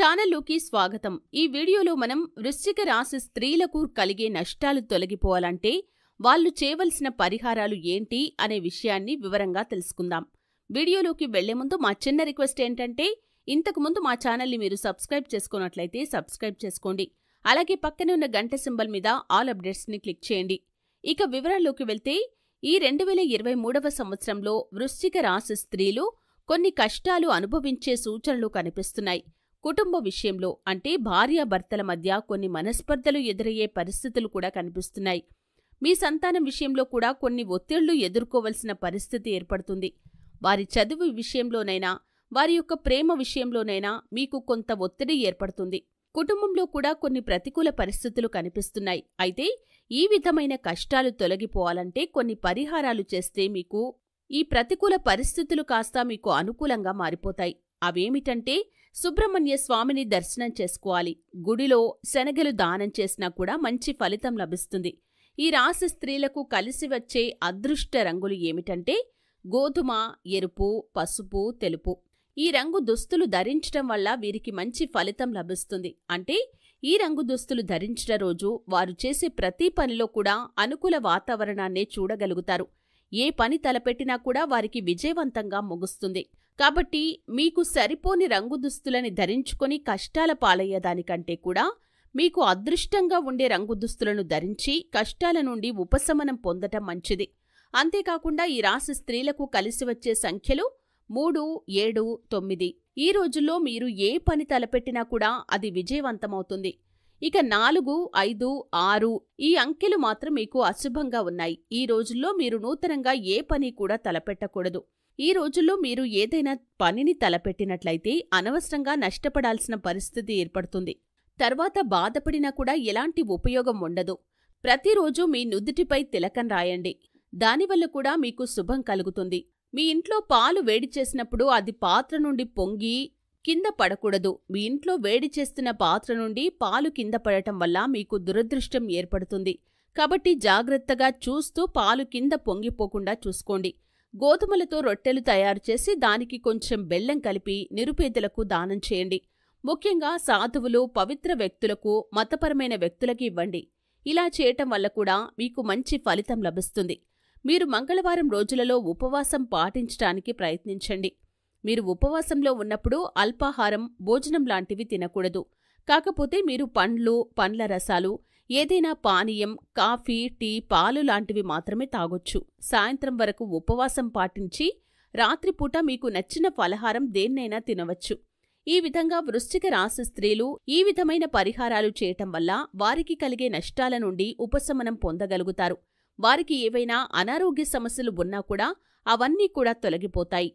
ఛానల్లోకి స్వాగతం ఈ వీడియోలో మనం వృశ్చిక రాశి స్త్రీలకు కలిగే నష్టాలు తొలగిపోవాలంటే వాళ్ళు చేయవలసిన పరిహారాలు ఏంటి అనే విషయాన్ని వివరంగా తెలుసుకుందాం వీడియోలోకి వెళ్లే ముందు మా చిన్న రిక్వెస్ట్ ఏంటంటే ఇంతకుముందు మా ఛానల్ని మీరు సబ్స్క్రైబ్ చేసుకున్నట్లయితే సబ్స్క్రైబ్ చేసుకోండి అలాగే పక్కనే ఉన్న గంట సింబల్ మీద ఆల్ అప్డేట్స్ని క్లిక్ చేయండి ఇక వివరాల్లోకి వెళ్తే ఈ రెండు వేల ఇరవై మూడవ సంవత్సరంలో వృశ్చిక రాశి స్త్రీలు కొన్ని కష్టాలు అనుభవించే సూచనలు కనిపిస్తున్నాయి కుటుంబ విషయంలో అంటే భార్యాభర్తల మధ్య కొన్ని మనస్పర్ధలు ఎదురయ్యే పరిస్థితులు కూడా కనిపిస్తున్నాయి మీ సంతానం విషయంలో కూడా కొన్ని ఒత్తిళ్లు ఎదుర్కోవలసిన పరిస్థితి ఏర్పడుతుంది వారి చదువు విషయంలోనైనా వారి యొక్క ప్రేమ విషయంలోనైనా మీకు కొంత ఒత్తిడి ఏర్పడుతుంది కుటుంబంలో కూడా కొన్ని ప్రతికూల పరిస్థితులు కనిపిస్తున్నాయి అయితే ఈ విధమైన కష్టాలు తొలగిపోవాలంటే కొన్ని పరిహారాలు చేస్తే మీకు ఈ ప్రతికూల పరిస్థితులు కాస్త మీకు అనుకూలంగా మారిపోతాయి అవేమిటంటే సుబ్రహ్మణ్య స్వామిని దర్శనం చేసుకోవాలి గుడిలో శనగలు దానం చేసినా కూడా మంచి ఫలితం లభిస్తుంది ఈ రాశి స్త్రీలకు కలిసి వచ్చే అదృష్ట రంగులు ఏమిటంటే గోధుమ ఎరుపు పసుపు తెలుపు ఈ రంగు దుస్తులు ధరించడం వల్ల వీరికి మంచి ఫలితం లభిస్తుంది అంటే ఈ రంగు దుస్తులు ధరించిన రోజు వారు చేసే ప్రతి పనిలో కూడా అనుకూల వాతావరణాన్నే చూడగలుగుతారు ఏ పని తలపెట్టినా కూడా వారికి విజయవంతంగా ముగుస్తుంది కాబట్టి మీకు సరిపోని రంగు దుస్తులని ధరించుకొని కష్టాల పాలయ్యేదానికంటే కూడా మీకు అదృష్టంగా ఉండే రంగు దుస్తులను ధరించి కష్టాల నుండి ఉపశమనం పొందటం మంచిది అంతేకాకుండా ఈ రాశి స్త్రీలకు కలిసి వచ్చే సంఖ్యలు మూడు ఏడు తొమ్మిది ఈ రోజుల్లో మీరు ఏ పని తలపెట్టినా కూడా అది విజయవంతమవుతుంది ఇక నాలుగు ఐదు ఆరు ఈ అంకెలు మాత్రం మీకు అశుభంగా ఉన్నాయి ఈ రోజుల్లో మీరు నూతనంగా ఏ పని కూడా తలపెట్టకూడదు ఈ రోజుల్లో మీరు ఏదైనా పనిని తలపెట్టినట్లయితే అనవసరంగా నష్టపడాల్సిన పరిస్థితి ఏర్పడుతుంది తర్వాత బాధపడినా కూడా ఎలాంటి ఉపయోగం ఉండదు ప్రతిరోజు మీ నుదుటిపై తిలకం రాయండి దానివల్ల కూడా మీకు శుభం కలుగుతుంది మీ ఇంట్లో పాలు వేడి చేసినప్పుడు అది పాత్ర నుండి పొంగి కింద పడకూడదు మీ ఇంట్లో వేడి చేస్తున్న పాత్ర నుండి పాలు కింద పడటం వల్ల మీకు దురదృష్టం ఏర్పడుతుంది కాబట్టి జాగ్రత్తగా చూస్తూ పాలు కింద పొంగిపోకుండా చూసుకోండి గోధుమలతో రొట్టెలు తయారు చేసి దానికి కొంచెం బెల్లం కలిపి నిరుపేదలకు దానం చేయండి ముఖ్యంగా సాధువులు పవిత్ర వ్యక్తులకు మతపరమైన వ్యక్తులకి ఇవ్వండి ఇలా చేయటం వల్ల కూడా మీకు మంచి ఫలితం లభిస్తుంది మీరు మంగళవారం రోజులలో ఉపవాసం పాటించటానికి ప్రయత్నించండి మీరు ఉపవాసంలో ఉన్నప్పుడు అల్పాహారం భోజనం లాంటివి తినకూడదు కాకపోతే మీరు పండ్లు పండ్ల రసాలు ఏదైనా పానీయం కాఫీ టీ పాలు లాంటివి మాత్రమే తాగొచ్చు సాయంత్రం వరకు ఉపవాసం పాటించి రాత్రిపూట మీకు నచ్చిన ఫలహారం దేన్నైనా తినవచ్చు ఈ విధంగా వృశ్చిక రాశి స్త్రీలు ఈ విధమైన పరిహారాలు చేయటం వల్ల వారికి కలిగే నష్టాల నుండి ఉపశమనం పొందగలుగుతారు వారికి ఏవైనా అనారోగ్య సమస్యలు ఉన్నా కూడా అవన్నీ కూడా తొలగిపోతాయి